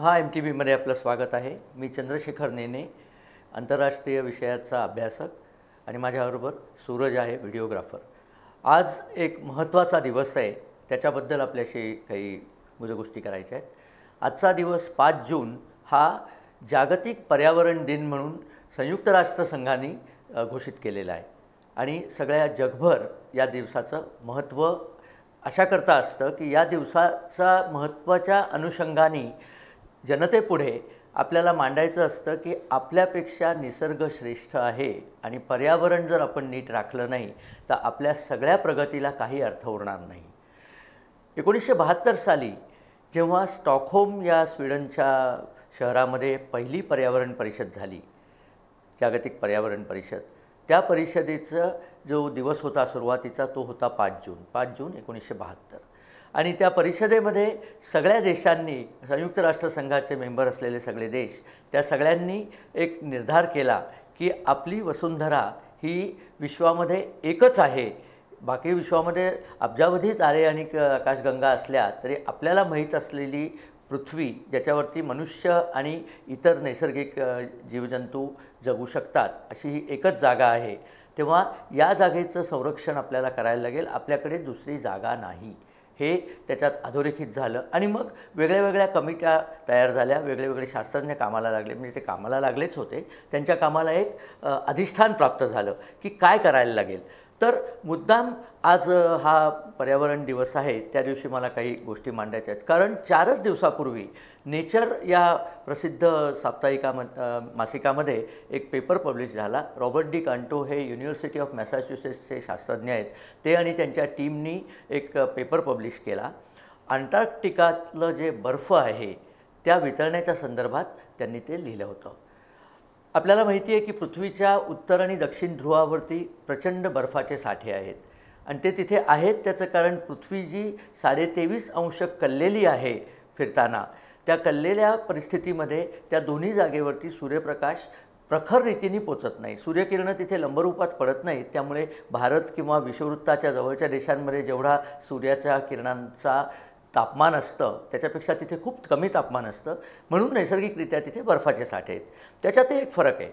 महा M T बीमध्ये आपलं स्वागत आहे मी चंद्रशेखर नेने आंतरराष्ट्रीय विषयाचा अभ्यासक आणि माझ्याबरोबर सूरज आहे व्हिडिओग्राफर आज एक महत्त्वाचा दिवस आहे त्याच्याबद्दल आपल्याशी काही गोष्टी करायच्या आहेत आजचा दिवस पाच जून हा जागतिक पर्यावरण दिन म्हणून संयुक्त राष्ट्रसंघाने घोषित केलेला आहे आणि सगळ्या जगभर या दिवसाचं महत्त्व अशाकरता असतं की या दिवसाचा महत्त्वाच्या अनुषंगाने जनतेपुढे आपल्याला मांडायचं असतं की आपल्यापेक्षा निसर्ग श्रेष्ठ आहे आणि पर्यावरण जर आपण नीट राखलं नाही तर आपल्या सगळ्या प्रगतीला काही अर्थ उरणार नाही एकोणीसशे बहात्तर साली जेव्हा स्टॉकहोम या स्वीडनच्या शहरामध्ये पहिली पर्यावरण परिषद झाली जागतिक पर्यावरण परिषद त्या परिषदेचा जो दिवस होता सुरुवातीचा तो होता पाच जून पाच जून एकोणीसशे बहात्तर आणि त्या परिषदेमध्ये सगळ्या देशांनी संयुक्त राष्ट्रसंघाचे मेंबर असलेले सगळे देश त्या सगळ्यांनी एक निर्धार केला की आपली वसुंधरा ही विश्वामध्ये एकच आहे बाकी विश्वामध्ये अब्जावधी तारे आणि आकाशगंगा असल्या तरी आपल्याला माहीत असलेली पृथ्वी ज्याच्यावरती मनुष्य आणि इतर नैसर्गिक जीवजंतू जगू शकतात अशी ही एकच जागा आहे तेव्हा या जागेचं संरक्षण आपल्याला करायला लागेल आपल्याकडे दुसरी जागा नाही हे त्याच्यात अधोरेखित झालं आणि मग वेगळ्या वेगळ्या कमिट्या तयार झाल्या वेगळे वेगळे शास्त्रज्ञ कामाला लागले म्हणजे ते कामाला लागलेच होते त्यांच्या कामाला एक अधिष्ठान प्राप्त झालं की काय करायला लागेल तर मुद्दाम आज हा पर्यावरण दिवस आहे त्या दिवशी मला काही गोष्टी मांडायच्या आहेत कारण चारच दिवसापूर्वी नेचर या प्रसिद्ध साप्ताहिकाम मासिकामध्ये एक पेपर पब्लिश झाला रॉबर्ट डी कांटो हे युनिव्हर्सिटी ऑफ मॅसॅच्युसेट्सचे शास्त्रज्ञ आहेत ते आणि त्यांच्या टीमनी एक पेपर पब्लिश केला अंटार्क्टिकातलं जे बर्फ आहे त्या वितळण्याच्या संदर्भात त्यांनी ते लिहिलं होतं आपल्याला माहिती आहे की पृथ्वीच्या उत्तर आणि दक्षिण ध्रुवावरती प्रचंड बर्फाचे साठे आहेत आणि ते तिथे आहेत त्याचं कारण पृथ्वी जी साडेतेवीस अंश कल्लेली आहे फिरताना त्या कल्लेल्या परिस्थितीमध्ये त्या दोन्ही जागेवरती सूर्यप्रकाश प्रखर रीतीने पोचत नाही सूर्यकिरणं तिथे लंबरूपात पडत नाहीत त्यामुळे भारत किंवा विषुववृत्ताच्या जवळच्या देशांमध्ये जेवढा सूर्याच्या किरणांचा तापमान असतं त्याच्यापेक्षा तिथे खूप कमी तापमान असतं म्हणून नैसर्गिकरित्या तिथे बर्फाचे साठे आहेत त्याच्यात एक फरक आहे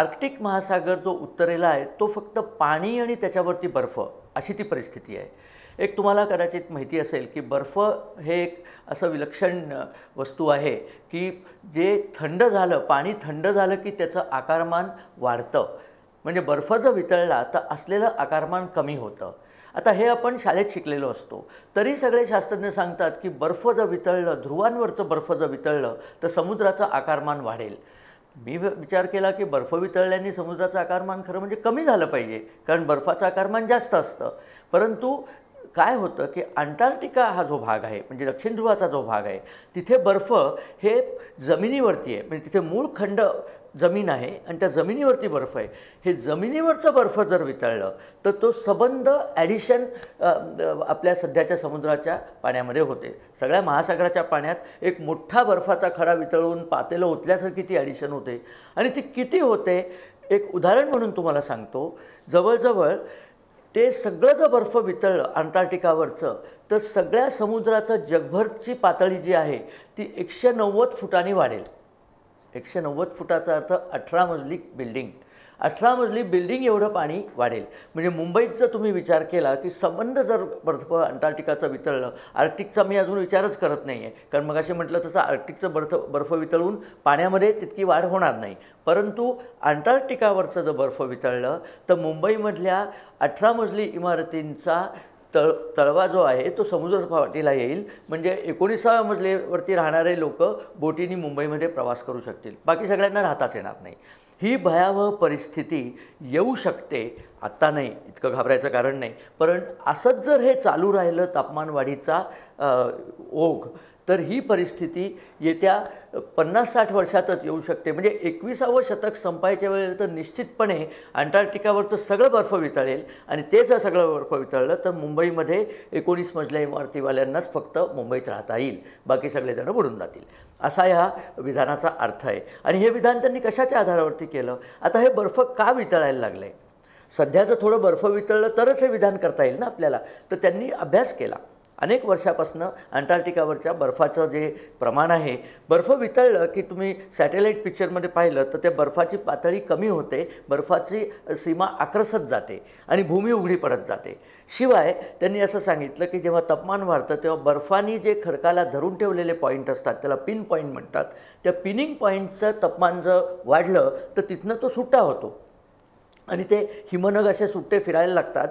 आर्क्टिक महासागर जो उत्तरेला आहे तो फक्त पाणी आणि त्याच्यावरती बर्फ अशी ती परिस्थिती आहे एक तुम्हाला कदाचित माहिती असेल की बर्फ हे एक असं विलक्षण वस्तू आहे की जे थंड झालं पाणी थंड झालं की त्याचं आकारमान वाढतं म्हणजे बर्फ जर वितळला तर असलेलं आकारमान कमी होतं आता हे आपण शाळेत शिकलेलो असतो तरी सगळे शास्त्रज्ञ सांगतात की बर्फ जर वितळलं ध्रुवांवरचं बर्फ जर वितळलं तर समुद्राचं आकारमान वाढेल मी विचार केला की बर्फ वितळल्याने समुद्राचं आकारमान खरं म्हणजे कमी झालं पाहिजे कारण बर्फाचं आकारमान जास्त असतं परंतु काय होतं की अंटार्क्टिका हा जो भाग आहे म्हणजे दक्षिण ध्रुवाचा जो भाग आहे तिथे बर्फ हे जमिनीवरती आहे म्हणजे तिथे मूळ खंड जमीन आहे आणि त्या जमिनीवरती बर्फ आहे हे जमिनीवरचं बर्फ जर वितळलं तर तो सबंध ॲडिशन आपल्या सध्याच्या समुद्राच्या पाण्यामध्ये होते सगळ्या महासागराच्या पाण्यात एक मोठा बर्फाचा खडा वितळून पातेलं ओतल्यासारखी ती ॲडिशन होते आणि ती किती होते एक उदाहरण म्हणून तुम्हाला सांगतो जवळजवळ ते सगळं जर बर्फ वितळलं अंटार्क्टिकावरचं तर सगळ्या समुद्राचं जगभरची पातळी जी आहे ती एकशे नव्वद फुटांनी वाढेल एकशे नव्वद फुटाचा अर्थ अठरा मजली बिल्डिंग अठरा मजली बिल्डिंग एवढं पाणी वाढेल म्हणजे मुंबईत जर तुम्ही विचार केला की संबंध जर बर्फ अंटार्क्टिकाचं वितळलं आर्टिकचा मी अजून विचारच करत नाही आहे कारण मग असे म्हटलं तसं आर्टिकचं बर्फ बर्फ वितळून पाण्यामध्ये तितकी वाढ होणार नाही परंतु अंटार्क्टिकावरचं जर बर्फ वितळलं तर मुंबईमधल्या अठरा मजली इमारतींचा तळ तळवा जो आहे तो समुद्रसपाटीला येईल म्हणजे एकोणीसाव्या मजलेवरती राहणारे लोक बोटीने मुंबईमध्ये प्रवास करू शकतील बाकी सगळ्यांना राहताच येणार नाही ही भयावह परिस्थिती येऊ शकते आत्ता नाही इतकं घाबरायचं कारण नाही पण असंच जर हे चालू राहिलं तापमानवाढीचा ओघ तर ही परिस्थिती येत्या पन्नास साठ वर्षातच येऊ शकते म्हणजे एकविसावं शतक संपायच्या वेळेला तर निश्चितपणे अंटार्क्टिकावरचं सगळं बर्फ वितळेल आणि ते जर सगळं बर्फ वितळलं तर मुंबईमध्ये एकोणीस मजल्या इमारतीवाल्यांनाच फक्त मुंबईत राहता येईल बाकी सगळेजणं बुडून जातील असा ह्या विधानाचा अर्थ आहे आणि हे विधान त्यांनी कशाच्या आधारावरती केलं आता हे बर्फ का वितळायला लागलं आहे सध्याचं थोडं बर्फ वितळलं तरच हे विधान करता येईल ना आपल्याला तर त्यांनी अभ्यास केला अनेक वर्षापासून अंटार्क्टिकावरच्या बर्फाचं जे प्रमाण आहे बर्फ वितळलं की तुम्ही सॅटेलाईट पिक्चरमध्ये पाहिलं तर त्या बर्फाची पातळी कमी होते बर्फाची सीमा आक्रसत जाते आणि भूमी उघडी पडत जाते शिवाय त्यांनी असं सांगितलं की जेव्हा तापमान वाढतं तेव्हा बर्फानी जे खडकाला धरून ठेवलेले पॉईंट असतात त्याला पिन पॉईंट म्हणतात त्या पिनिंग पॉईंटचं तापमान जर वाढलं तर तिथनं तो सुट्टा होतो आणि ते हिमनग असे सुट्टे फिरायला लागतात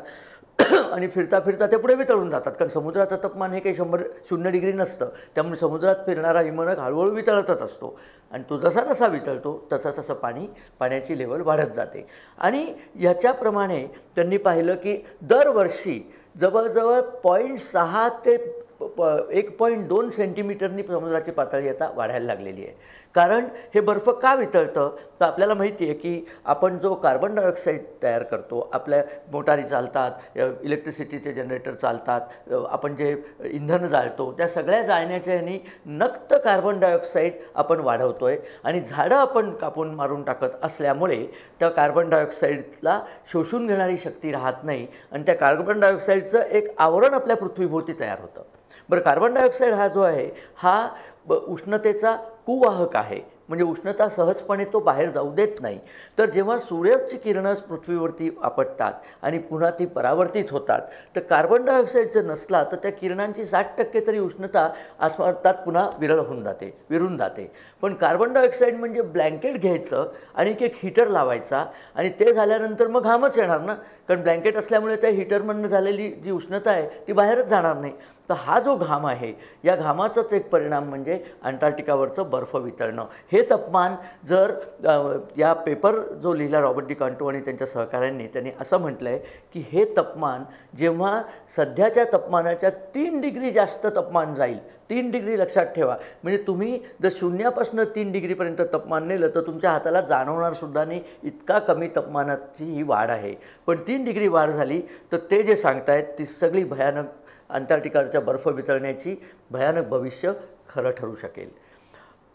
आणि फिरता फिरता ते पुढे वितळून जातात कारण समुद्राचं तापमान हे काही शंभर शून्य डिग्री नसतं त्यामुळे समुद्रात फिरणारा हिमनग हळूहळू वितळतच असतो आणि तो जसा जसा वितळतो तसा तसं पाणी पाण्याची लेवल वाढत जाते आणि ह्याच्याप्रमाणे त्यांनी पाहिलं की दरवर्षी जवळजवळ पॉईंट सहा ते प एक पॉईंट दोन सेंटीमीटरनी समुद्राची पातळी आता वाढायला लागलेली आहे कारण हे बर्फ का वितळतं तर आपल्याला माहिती आहे की आपण जो कार्बन डायऑक्साईड तयार करतो आपल्या मोटारी चालतात इलेक्ट्रिसिटीचे जनरेटर चालतात आपण जे इंधन जाळतो त्या सगळ्या जाळण्याच्या ह्यानी नक्त कार्बन डायऑक्साईड आपण वाढवतो आहे आणि झाडं आपण कापून मारून टाकत असल्यामुळे त्या कार्बन डायऑक्साईडला शोषून घेणारी शक्ती राहत नाही आणि त्या कार्बन डायऑक्साईडचं एक आवरण आपल्या पृथ्वीभोवती तयार होतं बरं कार्बन डायऑक्साईड हा जो आहे हा उष्णतेचा कुवाहक आहे म्हणजे उष्णता सहजपणे तो बाहेर जाऊ देत नाही तर जेव्हा सूर्याची किरणं पृथ्वीवरती आपटतात आणि पुन्हा ती परावर्तित होतात तर कार्बन डायऑक्साईड जर नसला तर त्या किरणांची साठ टक्के तरी उष्णता आसमानात पुन्हा विरळ होऊन जाते विरून जाते पण कार्बन डायऑक्साईड म्हणजे ब्लँकेट घ्यायचं आणि एक हीटर लावायचा आणि ते झाल्यानंतर मग घामच येणार ना कारण ब्लँकेट असल्यामुळे त्या हीटरमधनं झालेली जी उष्णता आहे ती बाहेरच जाणार नाही तर हा जो घाम आहे या घामाचाच एक परिणाम म्हणजे अंटार्क्टिकावरचं बर्फ वितळणं हे हे तपमान जर या पेपर जो लिहिला रॉबर्ट डी कांटो आणि त्यांच्या सहकाऱ्यांनी त्यांनी असं म्हटलं आहे की हे तपमान जेव्हा सध्याच्या तपमानाच्या तीन डिग्री जास्त तपमान जाईल तीन डिग्री लक्षात ठेवा म्हणजे तुम्ही जर शून्यापासून तीन डिग्रीपर्यंत तपमान नेलं तर तुमच्या हाताला जाणवणार सुद्धा नाही इतका कमी तापमानाची ही वाढ आहे पण तीन डिग्री वाढ झाली तर ते जे सांगतायत ती सगळी भयानक अंटार्क्टिकाच्या बर्फ वितळण्याची भयानक भविष्य खरं ठरू शकेल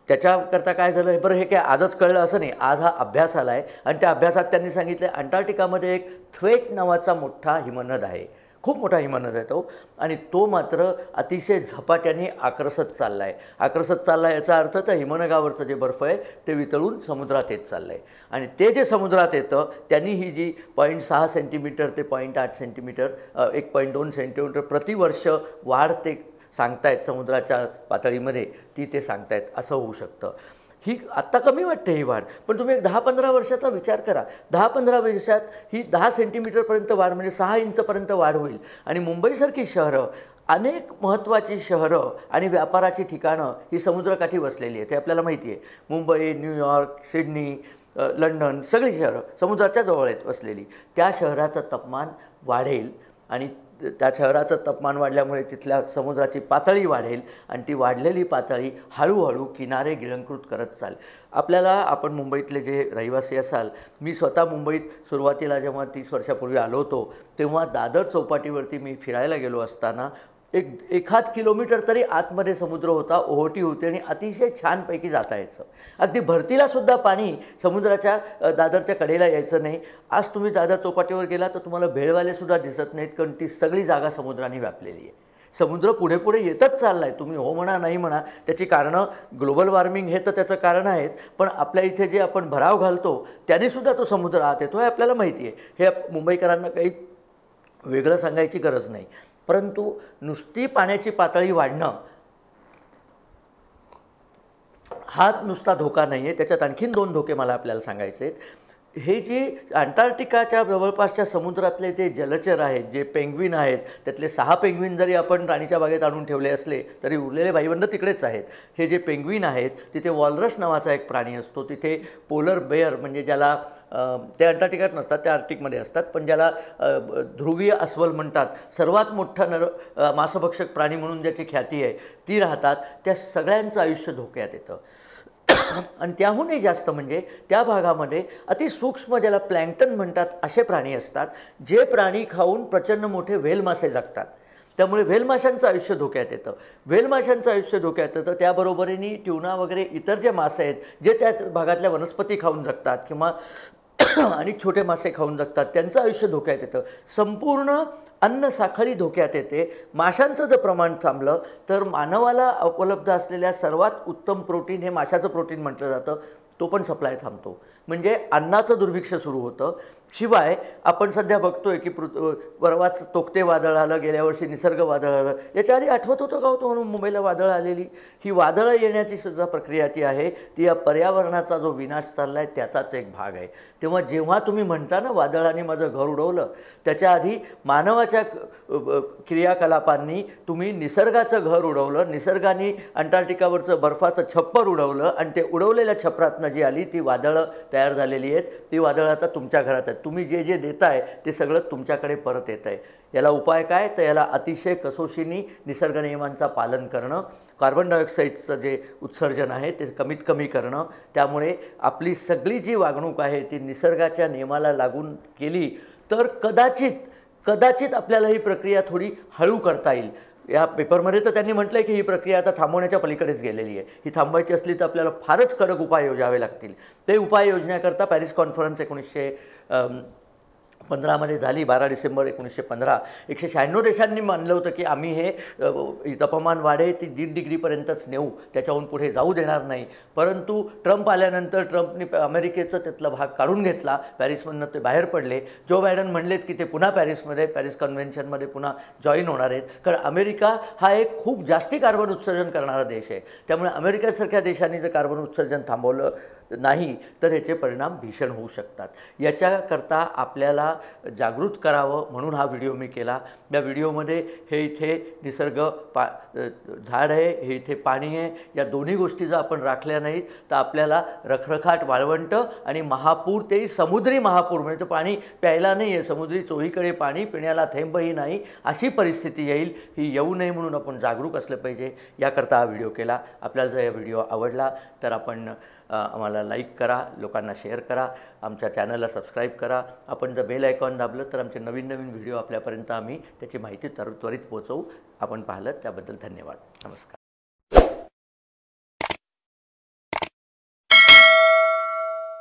त्याच्याकरता काय झालं बरं हे काय आजच कळलं असं नाही आज हा अभ्यास आला आहे आणि त्या अभ्यासात त्यांनी सांगितलं अंटार्क्टिकामध्ये एक थ्वेट नावाचा मोठा हिमनद आहे खूप मोठा हिमनद आहे तो आणि तो मात्र अतिशय झपाट्याने आक्रसत चालला आहे आक्रसत चालला आहे याचा अर्थ त्या हिमनगावरचं जे बर्फ आहे ते वितळून समुद्रात येत चाललं आहे आणि ते जे समुद्रात येतं त्यांनी ही जी पॉईंट सहा सेंटीमीटर ते पॉईंट आठ सेंटीमीटर एक पॉईंट दोन सेंटीमीटर प्रतिवर्ष वाढते सांगतायत समुद्राच्या पातळीमध्ये ती ते सांगतायत असं होऊ शकतं ही आत्ता कमी वाटते ही वाढ पण तुम्ही एक दहा पंधरा वर्षाचा विचार करा दहा पंधरा वर्षात ही दहा सेंटीमीटरपर्यंत वाढ म्हणजे सहा इंचपर्यंत वाढ होईल आणि मुंबईसारखी शहरं अनेक महत्त्वाची शहरं आणि व्यापाराची ठिकाणं ही समुद्रकाठी वसलेली आहेत ते आपल्याला माहिती आहे मुंबई न्यूयॉर्क सिडनी लंडन सगळी शहरं समुद्राच्या जवळ आहेत वसलेली त्या शहराचं तापमान वाढेल आणि त्या शहराचं तापमान वाढल्यामुळे तिथल्या समुद्राची पातळी वाढेल आणि ती वाढलेली पातळी हळूहळू किनारे गिळंकृत करत चाल आपल्याला आपण मुंबईतले जे रहिवासी असाल मी स्वतः मुंबईत सुरुवातीला जेव्हा तीस वर्षापूर्वी आलो होतो तेव्हा दादर चौपाटीवरती मी फिरायला गेलो असताना एक एखाद किलोमीटर तरी आतमध्ये समुद्र होता ओहोटी होती आणि अतिशय छानपैकी जाता यायचं अगदी भरतीला सुद्धा पाणी समुद्राच्या दादरच्या कडेला यायचं नाही आज तुम्ही दादर चौपाटीवर गेला तर तुम्हाला भेळवालेसुद्धा दिसत नाहीत कारण ती सगळी जागा समुद्राने व्यापलेली आहे समुद्र पुढे पुढे येतच चालला आहे तुम्ही हो म्हणा नाही म्हणा त्याची कारणं ग्लोबल वॉर्मिंग हे तर त्याचं कारण आहेच पण आपल्या इथे जे आपण भराव घालतो त्यानेसुद्धा तो समुद्र आत येतो हे आपल्याला माहिती आहे हे मुंबईकरांना काही वेगळं सांगायची गरज नाही परंतु नुसती पाण्याची पातळी वाढणं हा नुसता धोका नाही आहे त्याच्यात आणखीन दोन धोके मला आपल्याला सांगायचे आहेत हे जे अंटार्क्टिकाच्या जवळपासच्या समुद्रातले ते जलचर आहेत जे पेंग्विन आहेत त्यातले सहा पेंग्विन जरी आपण राणीच्या बागेत आणून ठेवले असले तरी उरलेले भाईबंद तिकडेच आहेत हे जे पेंग्विन आहेत तिथे वॉलरस नावाचा एक प्राणी असतो तिथे पोलर बेअर म्हणजे ज्याला ते अंटार्क्टिकात नसतात ते आर्टिकमध्ये असतात पण ज्याला ध्रुवीय अस्वल म्हणतात सर्वात मोठा नर मांसभक्षक प्राणी म्हणून ज्याची ख्याती आहे ती राहतात त्या सगळ्यांचं आयुष्य धोक्यात येतं आणि त्याहूनही जास्त म्हणजे त्या भागामध्ये अतिसूक्ष्म ज्याला प्लँक्टन म्हणतात असे प्राणी असतात जे प्राणी खाऊन प्रचंड मोठे मासे जगतात त्यामुळे माशांचं आयुष्य धोक्यात येतं माशांचं आयुष्य धोक्यात येतं त्याबरोबरीने ट्युना वगैरे इतर जे मासे आहेत जे त्या भागातल्या वनस्पती खाऊन जगतात किंवा आणि छोटे मासे खाऊन जगतात त्यांचं आयुष्य धोक्यात येतं संपूर्ण अन्न साखळी धोक्यात येते माशांचं जर प्रमाण थांबलं तर मानवाला उपलब्ध असलेल्या सर्वात उत्तम प्रोटीन हे माशाचं प्रोटीन म्हटलं जातं तो पण सप्लाय थांबतो म्हणजे अन्नाचं दुर्भिक्ष सुरू होतं शिवाय आपण सध्या बघतोय की पृथ परवाच तोकते वादळ आलं गेल्या वर्षी निसर्ग वादळ आलं याच्या आधी आठवत होतं का होतो म्हणून मुंबईला वादळ आलेली ही वादळं येण्याची सुद्धा प्रक्रिया ती आहे ती या पर्यावरणाचा जो विनाश चालला आहे त्याचाच एक भाग आहे तेव्हा जेव्हा तुम्ही म्हणता ना वादळाने माझं घर उडवलं त्याच्या आधी मानवाच्या क्रियाकलापांनी तुम्ही निसर्गाचं घर उडवलं निसर्गाने अंटार्क्टिकावरचं बर्फाचं छप्पर उडवलं आणि ते उडवलेल्या छप्परातनं जी आली ती वादळं तयार झालेली आहेत ती वादळं आता तुमच्या घरात आहेत तुम्ही जे जे देताय ते सगळं तुमच्याकडे परत येत आहे याला उपाय काय तर याला अतिशय कसोशीनी निसर्ग नियमांचा पालन करणं कार्बन डायऑक्साईडचं जे उत्सर्जन आहे ते कमीत कमी करणं त्यामुळे आपली सगळी जी वागणूक आहे ती निसर्गाच्या नियमाला लागून केली तर कदाचित कदाचित आपल्याला ही प्रक्रिया थोडी हळू करता येईल या पेपरमध्ये तर त्यांनी म्हटलं आहे की ही प्रक्रिया आता थांबवण्याच्या पलीकडेच गेलेली आहे ही थांबवायची असली तर आपल्याला फारच कडक उपाय योजावे लागतील ते उपाय योजण्याकरता पॅरिस कॉन्फरन्स एकोणीसशे पंधरामध्ये झाली बारा डिसेंबर एकोणीसशे पंधरा एकशे शहाण्णव देशांनी मानलं होतं की आम्ही हे तापमान वाढे ती दीड डिग्रीपर्यंतच नेऊ त्याच्याहून पुढे जाऊ देणार नाही परंतु ट्रम्प आल्यानंतर ट्रम्पने अमेरिकेचं त्यातला भाग काढून घेतला पॅरिसमधनं ते बाहेर पडले जो बायडन म्हणलेत की ते पुन्हा पॅरिसमध्ये पॅरिस कन्व्हेन्शनमध्ये पुन्हा जॉईन होणार आहेत कारण अमेरिका हा एक खूप जास्ती कार्बन उत्सर्जन करणारा देश आहे त्यामुळे अमेरिकेसारख्या देशांनी जर कार्बन उत्सर्जन थांबवलं नाही तर याचे परिणाम भीषण होऊ शकतात याच्याकरता आपल्याला जागृत करावं म्हणून हा व्हिडिओ मी केला या व्हिडिओमध्ये हे इथे निसर्ग पा झाड आहे हे इथे पाणी आहे या दोन्ही गोष्टी जर आपण राखल्या नाहीत तर आपल्याला रखरखाट वाळवंट आणि महापूर तेही समुद्री महापूर म्हणजे पाणी प्यायला नाही आहे समुद्री चोहीकडे पाणी पिण्याला थेंबही नाही अशी परिस्थिती येईल ही येऊ नये म्हणून आपण जागरूक असलं पाहिजे याकरता हा व्हिडिओ केला आपल्याला जर या व्हिडिओ आवडला तर आपण आम्हाला लाईक करा लोकांना शेअर करा आमच्या चॅनलला सबस्क्राईब करा आपण जर बेल आयकॉन दाबलं तर आमचे नवीन नवीन व्हिडिओ आपल्यापर्यंत आम्ही त्याची माहिती तर त्वरित पोचवू आपण पाहिलं त्याबद्दल धन्यवाद नमस्कार